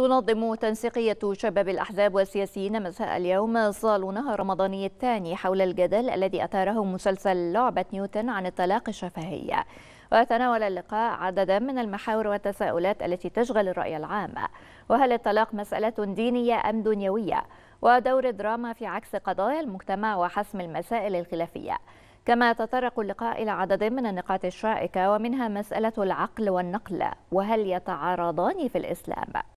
تنظم تنسيقية شباب الأحزاب والسياسيين مساء اليوم صالونها الرمضاني الثاني حول الجدل الذي أثاره مسلسل لعبة نيوتن عن الطلاق الشفهي وتناول اللقاء عددا من المحاور والتساؤلات التي تشغل الرأي العام وهل الطلاق مسألة دينية أم دنيوية ودور الدراما في عكس قضايا المجتمع وحسم المسائل الخلافية كما تطرق اللقاء إلى عدد من النقاط الشائكة ومنها مسألة العقل والنقل وهل يتعارضان في الإسلام